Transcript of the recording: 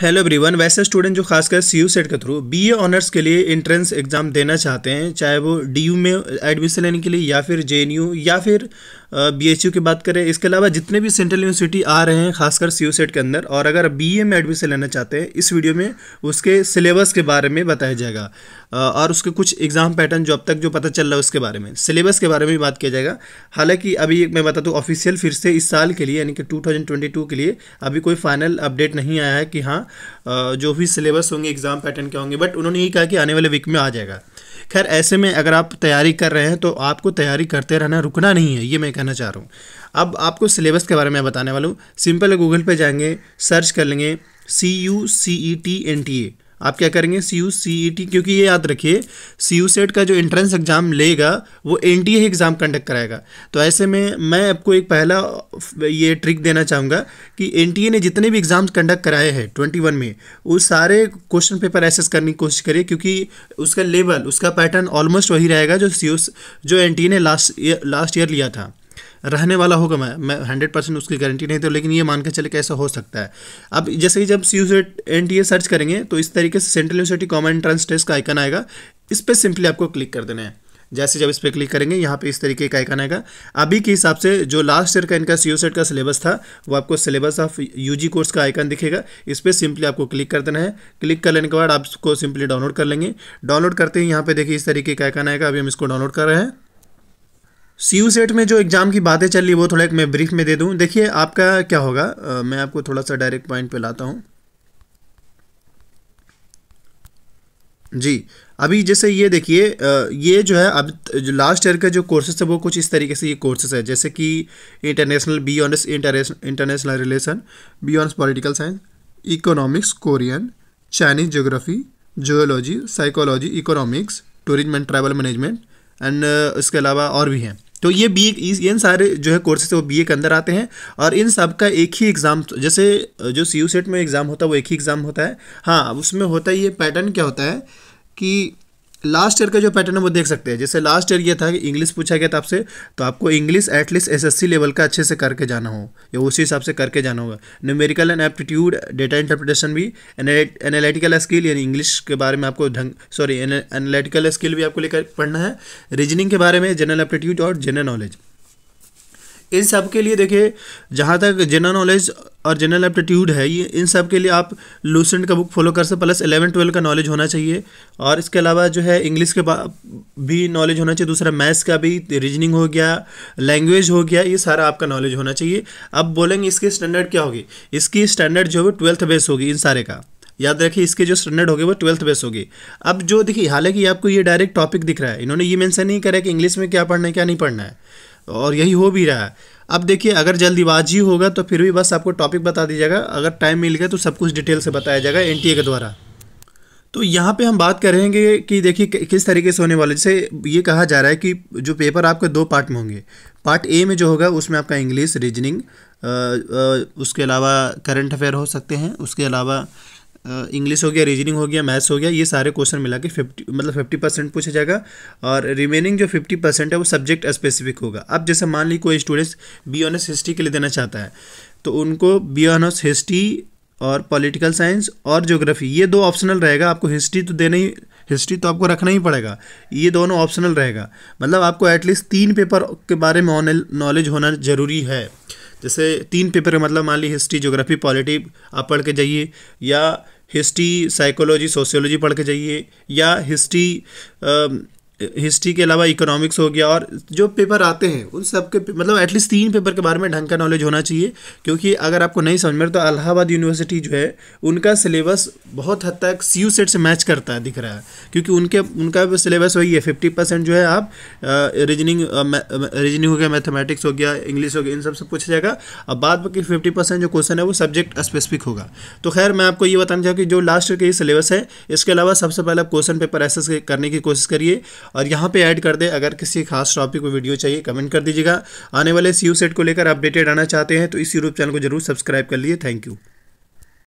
hello everyone वैसे student जो खासकर सी यू सेट के थ्रू बीए ऑनर्स के लिए एंट्रेंस एग्ज़ाम देना चाहते हैं चाहे वो डीयू में एडमिशन लेने के लिए या फिर यू या फिर बीएचयू की बात करें इसके अलावा जितने भी सेंट्रल यूनिवर्सिटी आ रहे हैं खासकर सी यू सेट के अंदर और अगर बीए में एडमिशन लेना चाहते हैं इस वीडियो में उसके सिलेबस के बारे में बताया जाएगा और उसके कुछ एग्ज़ाम पैटर्न जो अब तक जो पता चल रहा है उसके बारे में सिलेबस के बारे में भी बात किया जाएगा हालांकि अभी मैं बता दूँ ऑफिशियल फिर से इस साल के लिए यानी कि 2022 के लिए अभी कोई फाइनल अपडेट नहीं आया है कि हाँ जो भी सिलेबस होंगे एग्ज़ाम पैटर्न क्या होंगे बट उन्होंने ये कहा कि आने वाले वीक में आ जाएगा खैर ऐसे में अगर आप तैयारी कर रहे हैं तो आपको तैयारी करते रहना रुकना नहीं है ये मैं कहना चाह रहा हूँ अब आपको सिलेबस के बारे में बताने वाला हूँ सिंपल गूगल पे जाएंगे सर्च कर लेंगे C U C E T N T A आप क्या करेंगे सी यू सी ई टी क्योंकि ये याद रखिए सी यू सेट का जो एंट्रेंस एग्ज़ाम लेगा वो N T A exam conduct कराएगा तो ऐसे में मैं आपको एक पहला ये ट्रिक देना चाहूँगा कि एन टी ए ने जितने भी एग्ज़ाम्स कंडक्ट कराए हैं ट्वेंटी वन में वो सारे क्वेश्चन पेपर एसेस करने की कोशिश करिए क्योंकि उसका लेवल उसका पैटर्न ऑलमोस्ट वही रहेगा जो सी यू जो एन टी ए ने लास्ट लास्ट ईयर लिया था रहने वाला होगा मैं मैं हंड्रेड परसेंट उसकी गारंटी नहीं तो लेकिन ये मान के चले कि ऐसा हो सकता है अब जैसे ही जब C U N T A search करेंगे तो इस तरीके से central university common entrance test का आइकन आएगा इस पर सिंपली आपको क्लिक कर देना है जैसे जब इस पर क्लिक करेंगे यहाँ पे इस तरीके का आइकन आएगा अभी के हिसाब से जो लास्ट ईयर का इनका सी सेट का सिलेबस था वो आपको सिलेबस ऑफ यूजी कोर्स का आइकन दिखेगा इस पर सिंपली आपको क्लिक कर देना है क्लिक कर लेने के बाद आपको सिंपली डाउनलोड कर लेंगे डाउनलोड करते ही यहाँ पे देखिए इस तरीके का आइकन आएगा अभी हम इसको डाउनलोड कर रहे हैं सी यू सेट में जो एग्ज़ाम की बातें चल रही वो थोड़ा एक मैं ब्रीफ में दे दूँ देखिए आपका क्या होगा आ, मैं आपको थोड़ा सा डायरेक्ट पॉइंट पे लाता हूँ जी अभी जैसे ये देखिए ये जो है अब जो लास्ट ईयर का जो कोर्सेज है वो कुछ इस तरीके से ये कोर्सेज है जैसे कि international B honours international relation B honours political science economics Korean Chinese geography zoology psychology economics tourism and travel management and इसके अलावा और भी हैं तो ये बी इन सारे जो है कोर्सेज वो बी के अंदर आते हैं और इन सब का एक ही एग्ज़ाम जैसे जो सी यू सेट में एग्ज़ाम होता है वो एक ही एग्ज़ाम होता है हाँ उसमें होता है ये पैटर्न क्या होता है कि लास्ट ईयर का जो पैटर्न है वो देख सकते हैं जैसे लास्ट ईयर ये था कि इंग्लिश पूछा गया था आपसे तो आपको इंग्लिश एटलीस्ट एसएससी लेवल का अच्छे से करके जाना हो या उसी हिसाब से करके जाना होगा numerical and aptitude data interpretation भी एनालिटिकल स्किल यानी इंग्लिश के बारे में आपको ढंग सॉरी एनालिटिकल स्किल भी आपको लेकर पढ़ना है रीजनिंग के बारे में जनरल एप्टीट्यूड और जनरल नॉलेज इन सब के लिए देखिए जहाँ तक जनरल नॉलेज और जनरल एप्टीट्यूड है ये इन सब के लिए आप लूसेंट का बुक फॉलो कर सकते प्लस एलेवन ट्वेल्व का नॉलेज होना चाहिए और इसके अलावा जो है इंग्लिश के भी नॉलेज होना चाहिए दूसरा मैथ्स का भी रीजनिंग हो गया लैंग्वेज हो गया ये सारा आपका नॉलेज होना चाहिए अब बोलेंगे इसकी स्टैंडर्ड क्या होगी इसकी स्टैंडर्ड जो है ट्वेल्थ बेस होगी इन सारे का याद रखिए इसके जो स्टैंडर्ड होगी वो ट्वेल्थ बेस होगी अब जो देखिए हालांकि आपको ये डायरेक्ट टॉपिक दिख रहा है इन्होंने ये मेंशन नहीं करा कि इंग्लिश में क्या पढ़ना है क्या नहीं पढ़ना है और यही हो भी रहा है अब देखिए अगर जल्दीबाजी होगा तो फिर भी बस आपको टॉपिक बता दीजिएगा अगर टाइम मिल गया तो सब कुछ डिटेल से बताया जाएगा एन के द्वारा तो यहाँ पे हम बात करेंगे कि देखिए किस तरीके से होने वाले जैसे ये कहा जा रहा है कि जो पेपर आपके दो पार्ट में होंगे पार्ट ए में जो होगा उसमें आपका इंग्लिश रीजनिंग उसके अलावा करंट अफेयर हो सकते हैं उसके अलावा इंग्लिश हो गया रीजनिंग हो गया मैथ्स हो गया ये सारे क्वेश्चन मिला के फिफ्टी मतलब फिफ्टी परसेंट पूछा जाएगा और रिमेनिंग जो फिफ्टी परसेंट है वो सब्जेक्ट स्पेसिफिक होगा अब जैसे मान ली कोई स्टूडेंट्स बी ऑनर्स हिस्ट्री के लिए देना चाहता है तो उनको बी ऑनर्स हिस्ट्री और पॉलिटिकल साइंस और ज्योग्राफी ये दो ऑप्शनल रहेगा आपको हिस्ट्री तो देना ही हिस्ट्री तो आपको रखना ही पड़ेगा ये दोनों ऑप्शनल रहेगा मतलब आपको एटलीस्ट तीन पेपर के बारे में नॉलेज होना ज़रूरी है जैसे तीन पेपर मतलब मान ली हिस्ट्री ज्योग्राफी पॉलिटी आप पढ़ के जाइए या हिस्ट्री साइकोलॉजी सोशियोलॉजी पढ़ के जाइए या हिस्ट्री हिस्ट्री के अलावा इकोनॉमिक्स हो गया और जो पेपर आते हैं उन सब के मतलब एटलीस्ट तीन पेपर के बारे में ढंग का नॉलेज होना चाहिए क्योंकि अगर आपको नहीं समझ में तो अलाहाबाद यूनिवर्सिटी जो है उनका सिलेबस बहुत हद तक सी यू सेट से मैच करता है दिख रहा है क्योंकि उनके उनका सिलेबस वही है फिफ्टी परसेंट जो है आप रीजनिंग रीजनिंग हो गया मैथमेटिक्स हो गया इंग्लिश हो गया इन सब से पूछा जाएगा अब बाद बाकी फिफ्टी परसेंट जो क्वेश्चन है वो सब्जेक्ट स्पेसिफिक होगा तो खैर मैं आपको ये बताना चाहूँगा कि जो लास्ट के सिलेबस है इसके अलावा सबसे पहले आप क्वेश्चन पेपर ऐसे करने की कोशिश करिए और यहाँ पे ऐड कर दे अगर किसी खास टॉपिक को वीडियो चाहिए कमेंट कर दीजिएगा आने वाले सी सेट को लेकर अपडेटेड आना चाहते हैं तो इस यूट्यूब चैनल को जरूर सब्सक्राइब कर लिए थैंक यू